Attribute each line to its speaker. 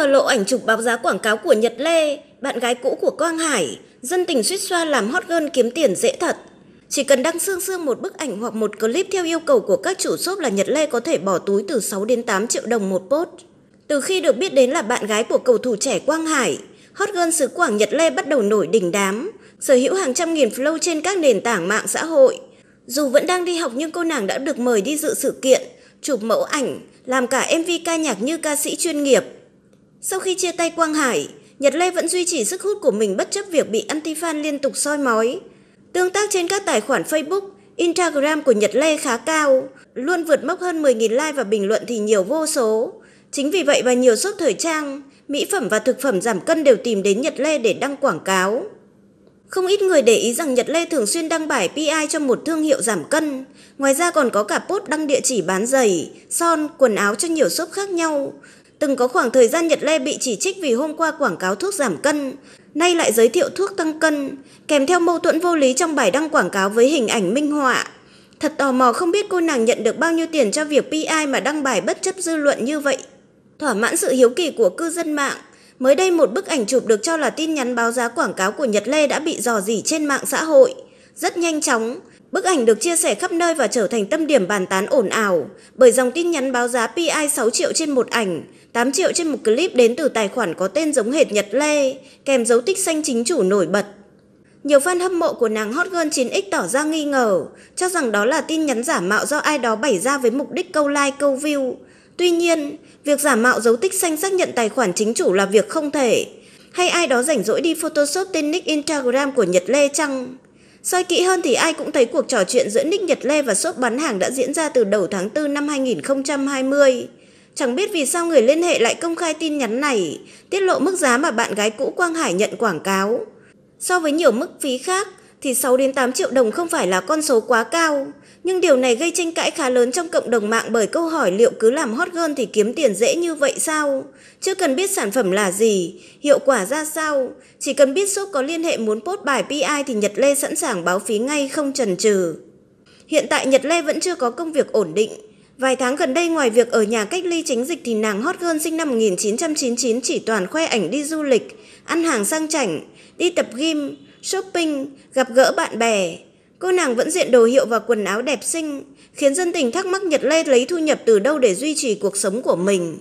Speaker 1: ngờ lộ ảnh chụp báo giá quảng cáo của Nhật Lê, bạn gái cũ của Quang Hải, dân tình suýt xoa làm hot girl kiếm tiền dễ thật. Chỉ cần đăng sương sương một bức ảnh hoặc một clip theo yêu cầu của các chủ shop là Nhật Lê có thể bỏ túi từ 6 đến 8 triệu đồng một post. Từ khi được biết đến là bạn gái của cầu thủ trẻ Quang Hải, hot girl xứ Quảng Nhật Lê bắt đầu nổi đỉnh đám, sở hữu hàng trăm nghìn flow trên các nền tảng mạng xã hội. Dù vẫn đang đi học nhưng cô nàng đã được mời đi dự sự kiện, chụp mẫu ảnh, làm cả MV ca nhạc như ca sĩ chuyên nghiệp – sau khi chia tay Quang Hải, Nhật Lê vẫn duy trì sức hút của mình bất chấp việc bị anti-fan liên tục soi mói. Tương tác trên các tài khoản Facebook, Instagram của Nhật Lê khá cao, luôn vượt mốc hơn 10.000 like và bình luận thì nhiều vô số. Chính vì vậy mà nhiều shop thời trang, mỹ phẩm và thực phẩm giảm cân đều tìm đến Nhật Lê để đăng quảng cáo. Không ít người để ý rằng Nhật Lê thường xuyên đăng bài PI cho một thương hiệu giảm cân. Ngoài ra còn có cả post đăng địa chỉ bán giày, son, quần áo cho nhiều shop khác nhau. Từng có khoảng thời gian Nhật Lê bị chỉ trích vì hôm qua quảng cáo thuốc giảm cân, nay lại giới thiệu thuốc tăng cân, kèm theo mâu thuẫn vô lý trong bài đăng quảng cáo với hình ảnh minh họa. Thật tò mò không biết cô nàng nhận được bao nhiêu tiền cho việc PI mà đăng bài bất chấp dư luận như vậy. Thỏa mãn sự hiếu kỳ của cư dân mạng, mới đây một bức ảnh chụp được cho là tin nhắn báo giá quảng cáo của Nhật Lê đã bị dò dỉ trên mạng xã hội. Rất nhanh chóng, Bức ảnh được chia sẻ khắp nơi và trở thành tâm điểm bàn tán ồn ào bởi dòng tin nhắn báo giá PI 6 triệu trên một ảnh, 8 triệu trên một clip đến từ tài khoản có tên giống hệt Nhật Lê, kèm dấu tích xanh chính chủ nổi bật. Nhiều fan hâm mộ của nàng hot girl 9X tỏ ra nghi ngờ, cho rằng đó là tin nhắn giả mạo do ai đó bày ra với mục đích câu like câu view. Tuy nhiên, việc giả mạo dấu tích xanh xác nhận tài khoản chính chủ là việc không thể. Hay ai đó rảnh rỗi đi Photoshop tên nick Instagram của Nhật Lê chăng? Soi kỹ hơn thì ai cũng thấy cuộc trò chuyện giữa Nick Nhật Lê và shop bán hàng đã diễn ra từ đầu tháng 4 năm 2020. Chẳng biết vì sao người liên hệ lại công khai tin nhắn này, tiết lộ mức giá mà bạn gái cũ Quang Hải nhận quảng cáo. So với nhiều mức phí khác thì 6 đến 8 triệu đồng không phải là con số quá cao nhưng điều này gây tranh cãi khá lớn trong cộng đồng mạng bởi câu hỏi liệu cứ làm hot girl thì kiếm tiền dễ như vậy sao? Chưa cần biết sản phẩm là gì, hiệu quả ra sao, chỉ cần biết shop có liên hệ muốn post bài PI thì Nhật Lê sẵn sàng báo phí ngay không chần chừ. Hiện tại Nhật Lê vẫn chưa có công việc ổn định. Vài tháng gần đây ngoài việc ở nhà cách ly chính dịch thì nàng hot girl sinh năm 1999 chỉ toàn khoe ảnh đi du lịch, ăn hàng sang chảnh, đi tập gym, shopping, gặp gỡ bạn bè, Cô nàng vẫn diện đồ hiệu và quần áo đẹp xinh, khiến dân tình thắc mắc Nhật Lê lấy thu nhập từ đâu để duy trì cuộc sống của mình.